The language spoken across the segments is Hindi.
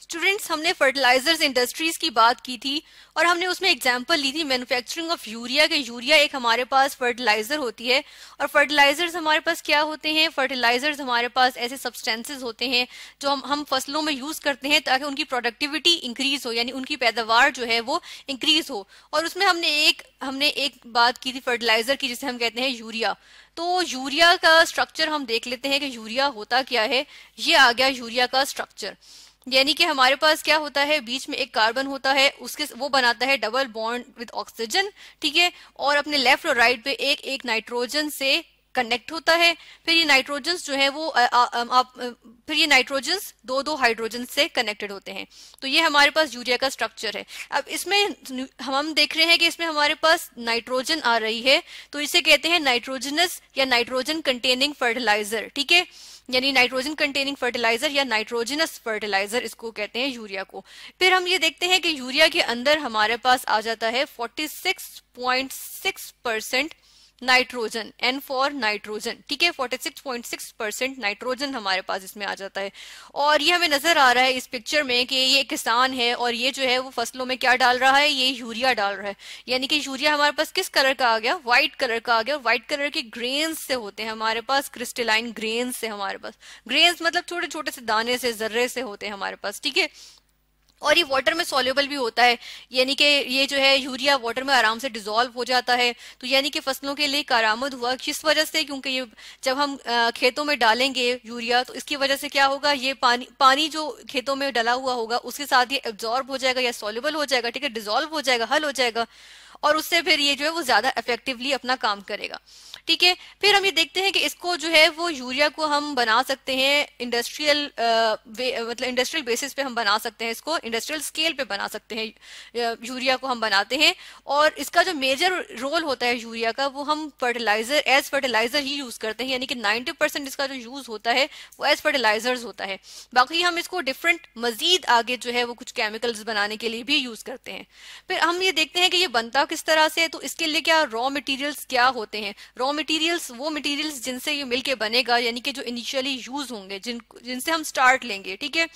स्टूडेंट्स हमने फर्टिलाइजर्स इंडस्ट्रीज की बात की थी और हमने उसमें एग्जांपल ली थी मैन्युफैक्चरिंग ऑफ यूरिया के यूरिया एक हमारे पास फर्टिलाइजर होती है और फर्टिलाइजर्स हमारे पास क्या होते हैं फर्टिलाइजर्स हमारे पास ऐसे सब्सटेंसेस होते हैं जो हम हम फसलों में यूज करते हैं ताकि उनकी प्रोडक्टिविटी इंक्रीज हो यानी उनकी पैदावार जो है वो इंक्रीज हो और उसमें हमने एक हमने एक बात की थी फर्टिलाइजर की जिसे हम कहते हैं यूरिया तो यूरिया का स्ट्रक्चर हम देख लेते हैं कि यूरिया होता क्या है ये आ गया यूरिया का स्ट्रक्चर यानी कि हमारे पास क्या होता है बीच में एक कार्बन होता है उसके वो बनाता है डबल बॉन्ड विद ऑक्सीजन ठीक है और अपने लेफ्ट और राइट पे एक एक नाइट्रोजन से कनेक्ट होता है फिर ये नाइट्रोजन जो है वो आप फिर ये नाइट्रोजन दो दो हाइड्रोजन से कनेक्टेड होते हैं तो ये हमारे पास यूरिया का स्ट्रक्चर है अब इसमें हम हम देख रहे हैं कि इसमें हमारे पास नाइट्रोजन आ रही है तो इसे कहते हैं नाइट्रोजनस या नाइट्रोजन कंटेनिंग फर्टिलाइजर ठीक है यानी नाइट्रोजन कंटेनिंग फर्टिलाइजर या नाइट्रोजनस फर्टिलाइजर इसको कहते हैं यूरिया को फिर हम ये देखते हैं कि यूरिया के अंदर हमारे पास आ जाता है six percent nitrogen N for nitrogen ठीक है 46.6 परसेंट नाइट्रोजन हमारे पास इसमें आ जाता है और ये हमें नजर आ रहा है इस पिक्चर में कि ये किसान है और ये जो है वो फसलों में क्या डाल रहा है ये यूरिया डाल रहा है यानी कि यूरिया हमारे पास किस कलर का आ गया व्हाइट कलर का आ गया व्हाइट कलर के ग्रेन्स से होते हैं हमारे पास क्रिस्टेलाइन ग्रेन्स से हमारे पास ग्रेन्स मतलब छोटे छोटे से दाने से जर्रे से होते हैं हमारे पास ठीक है और ये वाटर में सोल्यूबल भी होता है यानी कि ये जो है यूरिया वाटर में आराम से डिजोल्व हो जाता है तो यानी कि फसलों के लिए कारामद हुआ किस वजह से क्योंकि ये जब हम खेतों में डालेंगे यूरिया तो इसकी वजह से क्या होगा ये पानी पानी जो खेतों में डला हुआ होगा उसके साथ ये एब्जॉर्ब हो जाएगा या सोल्यूबल हो जाएगा ठीक है डिजोल्व हो जाएगा हल हो जाएगा और उससे फिर ये जो है वो ज्यादा इफेक्टिवली अपना काम करेगा ठीक है फिर हम ये देखते हैं कि इसको जो है वो यूरिया को हम बना सकते हैं इंडस्ट्रियल मतलब इंडस्ट्रियल बेसिस पे हम बना सकते हैं इसको इंडस्ट्रियल स्केल पे बना सकते हैं यूरिया को हम बनाते हैं और इसका जो मेजर रोल होता है यूरिया का वो हम फर्टिलाइजर एज फर्टिलाइजर ही यूज करते हैं यानी कि नाइनटी परसेंट इसका जो यूज होता है वो एज फर्टिलाइजर होता है बाकी हम इसको डिफरेंट मजीद आगे जो है वो कुछ केमिकल्स बनाने के लिए भी यूज करते हैं फिर हम ये देखते हैं कि ये बनता किस तरह से तो इसके लिए क्या रॉ मटेरियल्स क्या होते हैं रॉ मटेरियल्स वो मटेरियल्स जिनसे ये मिलके बनेगा यानी कि जो इनिशियली यूज होंगे जिन जिनसे हम स्टार्ट लेंगे ठीक है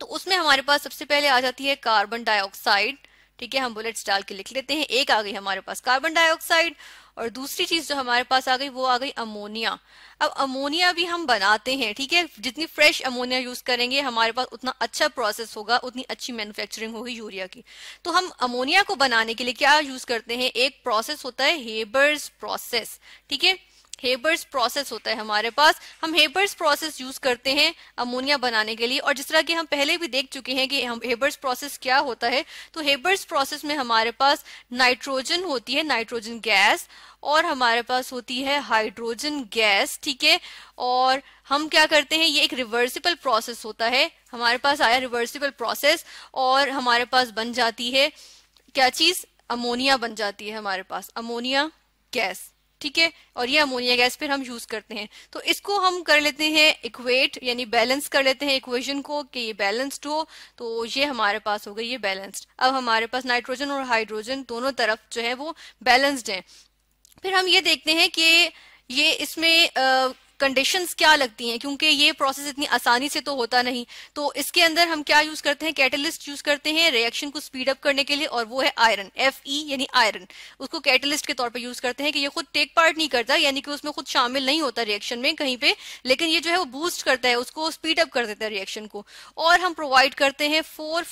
तो उसमें हमारे पास सबसे पहले आ जाती है कार्बन डाइऑक्साइड ठीक है हम बुलेट्स डाल के लिख लेते हैं एक आ गई हमारे पास कार्बन डाइऑक्साइड और दूसरी चीज जो हमारे पास आ गई वो आ गई अमोनिया अब अमोनिया भी हम बनाते हैं ठीक है जितनी फ्रेश अमोनिया यूज करेंगे हमारे पास उतना अच्छा प्रोसेस होगा उतनी अच्छी मैन्युफैक्चरिंग होगी यूरिया की तो हम अमोनिया को बनाने के लिए क्या यूज करते हैं एक प्रोसेस होता है हेबर्स प्रोसेस ठीक है हेबर्स प्रोसेस होता है हमारे पास हम हेबर्स प्रोसेस यूज करते हैं अमोनिया बनाने के लिए और जिस तरह की हम पहले भी देख चुके हैं कि हम हेबर्स प्रोसेस क्या होता है तो हेबर्स प्रोसेस में हमारे पास नाइट्रोजन होती है नाइट्रोजन गैस और हमारे पास होती है हाइड्रोजन गैस ठीक है और हम क्या करते हैं ये एक रिवर्सिबल प्रोसेस होता है हमारे पास आया रिवर्सिबल प्रोसेस और हमारे पास बन जाती है क्या चीज अमोनिया बन जाती है हमारे पास अमोनिया गैस ठीक है और ये अमोनिया गैस फिर हम यूज करते हैं तो इसको हम कर लेते हैं इक्वेट यानी बैलेंस कर लेते हैं इक्वेशन को कि ये बैलेंस्ड हो तो ये हमारे पास हो गई ये बैलेंस्ड अब हमारे पास नाइट्रोजन और हाइड्रोजन दोनों तरफ जो है वो बैलेंस्ड है फिर हम ये देखते हैं कि ये इसमें कंडीशन क्या लगती हैं क्योंकि ये प्रोसेस इतनी आसानी से तो होता नहीं तो इसके अंदर हम क्या यूज करते हैं कैटलिस्ट यूज करते हैं रिएक्शन को स्पीड अप करने के लिए और वो है आयरन एफ ई यानी आयरन उसको कैटलिस्ट के तौर पर यूज करते हैं कि ये खुद टेक पार्ट नहीं करता यानी कि उसमें खुद शामिल नहीं होता रिएक्शन में कहीं पे लेकिन ये जो है वो बूस्ट करता है उसको स्पीड अप कर देता है रिएक्शन को और हम प्रोवाइड करते हैं four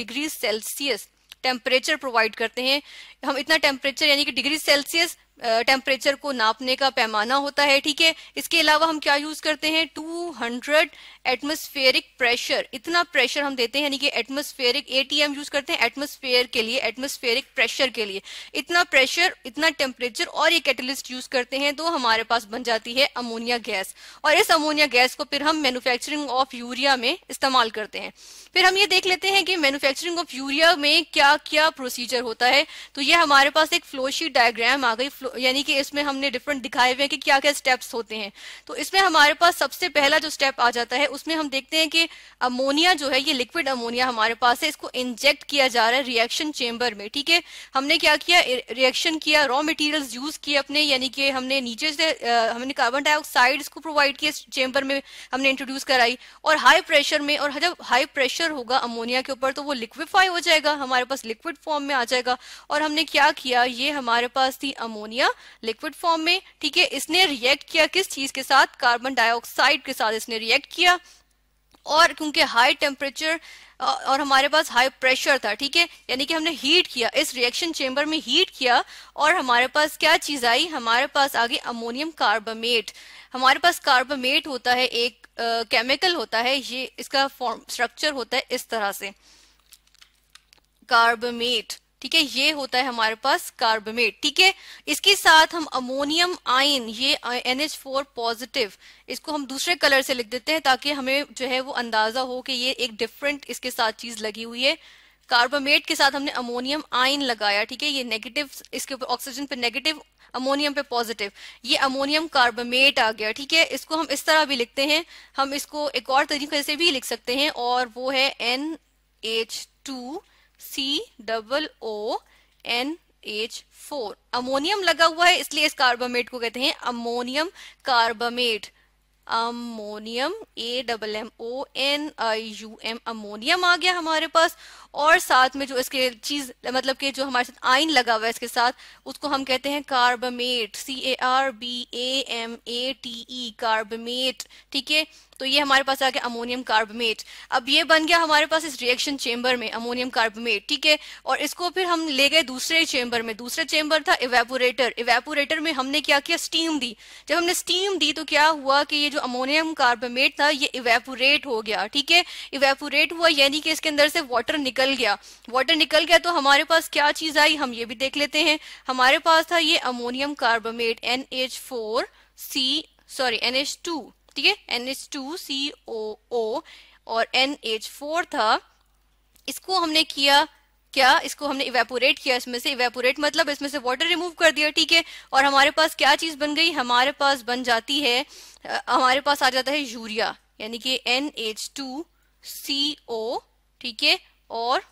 degree Celsius temperature provide करते हैं हम इतना टेम्परेचर यानी कि डिग्री सेल्सियस टेम्परेचर को नापने का पैमाना होता है ठीक है इसके अलावा हम क्या यूज करते हैं 200 एटमोस्फेयरिक प्रेशर इतना प्रेशर हम देते हैं यानी कि एटमोस्फेरिक एटीएम यूज करते हैं एटमोस्फेयर के लिए एटमोस्फेरिक प्रेशर के लिए इतना प्रेशर इतना टेम्परेचर और ये कैटलिस्ट यूज करते हैं तो हमारे पास बन जाती है अमोनिया गैस और इस अमोनिया गैस को फिर हम मैनुफेक्चरिंग ऑफ यूरिया में इस्तेमाल करते हैं फिर हम ये देख लेते हैं कि मैनुफेक्चरिंग ऑफ यूरिया में क्या क्या प्रोसीजर होता है तो ये हमारे पास एक फ्लोशीट डायग्राम आ गई यानी कि इसमें हमने डिफरेंट दिखाए हुए हैं कि क्या क्या स्टेप्स होते हैं तो इसमें हमारे पास सबसे पहला जो स्टेप आ जाता है उसमें हम देखते हैं कि अमोनिया जो है ये लिक्विड अमोनिया हमारे पास है इसको इंजेक्ट किया जा रहा है रिएक्शन चेम्बर में ठीक है हमने क्या किया रिएक्शन किया रॉ मटीरियल यूज किए अपने यानी कि हमने नीचे से हमने कार्बन डाइऑक्साइड को प्रोवाइड किया चेम्बर में हमने इंट्रोड्यूस कराई और हाई प्रेशर में और जब हाई प्रेशर होगा अमोनिया के ऊपर तो वो लिक्विफाई हो जाएगा हमारे पास लिक्विड फॉर्म में आ जाएगा और हमने क्या किया ये हमारे पास थी अमोनिया अमोनिया लिक्विड फॉर्म में ठीक है इसने रिएक्ट किया किस चीज के साथ कार्बन डाइऑक्साइड के साथ इसने रिएक्ट किया और क्योंकि हाई टेम्परेचर और हमारे पास हाई प्रेशर था ठीक है यानी कि हमने हीट किया इस रिएक्शन चेंबर में हीट किया और हमारे पास क्या चीज आई हमारे पास आ गई अमोनियम कार्बामेट हमारे पास कार्बामेट होता है एक केमिकल uh, होता है ये इसका फॉर्म स्ट्रक्चर होता है इस तरह से कार्बामेट ठीक है ये होता है हमारे पास कार्बोमेट ठीक है इसके साथ हम अमोनियम आयन ये फोर पॉजिटिव इसको हम दूसरे कलर से लिख देते हैं ताकि हमें जो है वो अंदाजा हो कि ये एक डिफरेंट इसके साथ चीज लगी हुई है कार्बोमेट के साथ हमने अमोनियम आयन लगाया ठीक है ये नेगेटिव इसके ऊपर ऑक्सीजन पे नेगेटिव अमोनियम पे पॉजिटिव ये अमोनियम कार्बोमेट आ गया ठीक है इसको हम इस तरह भी लिखते हैं हम इसको एक और तरीके से भी लिख सकते हैं और वो है N H two C double O N H four ammonium लगा हुआ है इसलिए इस कार्बामेट को कहते हैं ammonium carbamate ammonium A double M O N I U M ammonium आ गया हमारे पास और साथ में जो इसके चीज मतलब के जो हमारे साथ आइन लगा हुआ है इसके साथ उसको हम कहते हैं carbamate C A R B A M A T E carbamate ठीक है तो ये हमारे पास आ गया अमोनियम कार्बमेट अब ये बन गया हमारे पास इस रिएक्शन चेंबर में अमोनियम कार्बमेट ठीक है और इसको फिर हम ले गए दूसरे चेंबर में दूसरा चेंबर था इवेपोरेटर इवेपोरेटर में हमने क्या किया स्टीम दी जब हमने स्टीम दी तो क्या हुआ कि ये जो अमोनियम कार्बमेट था ये इवेपोरेट हो गया ठीक है इवेपोरेट हुआ यानी कि इसके अंदर से वाटर निकल गया वाटर निकल गया तो हमारे पास क्या चीज आई हम ये भी देख लेते हैं हमारे पास था ये ammonium carbamate N H four C sorry N H two ठीक है N H two C O O और एन एच फोर था इसको हमने किया क्या इसको हमने इवेपोरेट किया इसमें से इवेपोरेट मतलब इसमें से वाटर रिमूव कर दिया ठीक है और हमारे पास क्या चीज बन गई हमारे पास बन जाती है हमारे पास आ जाता है यूरिया यानी कि N H two C O ठीक है और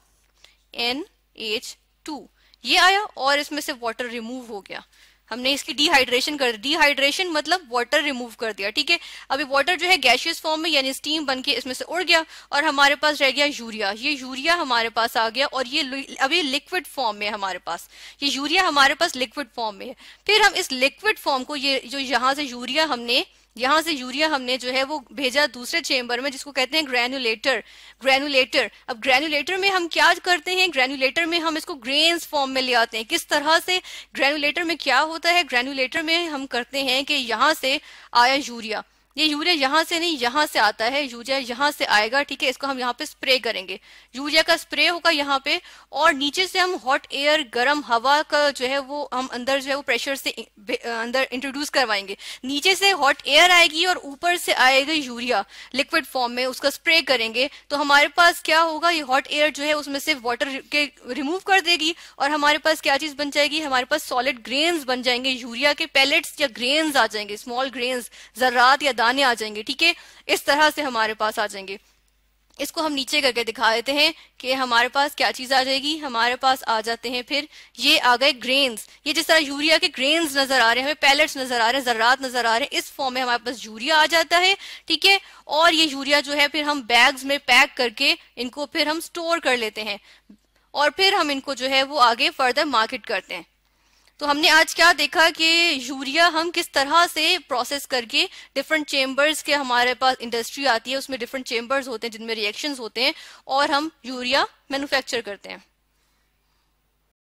एन एच टू ये आया और इसमें से वाटर रिमूव हो गया हमने इसकी डिहाइड्रेशन कर डिहाइड्रेशन मतलब वाटर रिमूव कर दिया ठीक है अभी वाटर जो है गैशियस फॉर्म में यानी स्टीम बन के इसमें से उड़ गया और हमारे पास रह गया यूरिया ये यूरिया हमारे पास आ गया और ये अभी लिक्विड फॉर्म में हमारे पास ये यूरिया हमारे पास लिक्विड फॉर्म में है फिर हम इस लिक्विड फॉर्म को ये जो यहाँ से यूरिया हमने यहां से यूरिया हमने जो है वो भेजा दूसरे चेम्बर में जिसको कहते हैं ग्रेनुलेटर ग्रेनुलेटर अब ग्रेनुलेटर में हम क्या करते हैं ग्रेनुलेटर में हम इसको ग्रेन्स फॉर्म में ले आते हैं किस तरह से ग्रेनुलेटर में क्या होता है ग्रेनुलेटर में हम करते हैं कि यहाँ से आया यूरिया ये यूरिया यहाँ से नहीं यहां से आता है यूरिया यहां से आएगा ठीक है इसको हम यहाँ पे स्प्रे करेंगे यूरिया का स्प्रे होगा यहाँ पे और नीचे से हम हॉट एयर गर्म हवा का जो है वो हम अंदर जो है वो प्रेशर से अंदर इंट्रोड्यूस करवाएंगे नीचे से हॉट एयर आएगी और ऊपर से आएगा यूरिया लिक्विड फॉर्म में उसका स्प्रे करेंगे तो हमारे पास क्या होगा ये हॉट एयर जो है उसमें से वॉटर के रिमूव कर देगी और हमारे पास क्या चीज बन जाएगी हमारे पास सॉलिड ग्रेन्स बन जाएंगे यूरिया के पैलेट्स या ग्रेन्स आ जाएंगे स्मॉल ग्रेन्स जरात या दाने आ जाएंगे ठीक है इस तरह से हमारे पास आ जाएंगे इसको हम नीचे करके दिखा देते हैं कि हमारे पास क्या चीज आ जाएगी हमारे पास आ जाते हैं फिर ये आ गए ग्रेन्स ये जिस तरह यूरिया के ग्रेन्स नजर आ रहे हैं हमें पैलेट्स नजर आ रहे हैं जर्रात नजर आ रहे हैं इस फॉर्म में हमारे पास यूरिया आ जाता है ठीक है और ये यूरिया जो है फिर हम बैग्स में पैक करके इनको फिर हम स्टोर कर लेते हैं और फिर हम इनको जो है वो आगे फर्दर मार्केट करते हैं तो हमने आज क्या देखा कि यूरिया हम किस तरह से प्रोसेस करके डिफरेंट चेम्बर्स के हमारे पास इंडस्ट्री आती है उसमें डिफरेंट चेम्बर्स होते हैं जिनमें रिएक्शंस होते हैं और हम यूरिया मैन्युफैक्चर करते हैं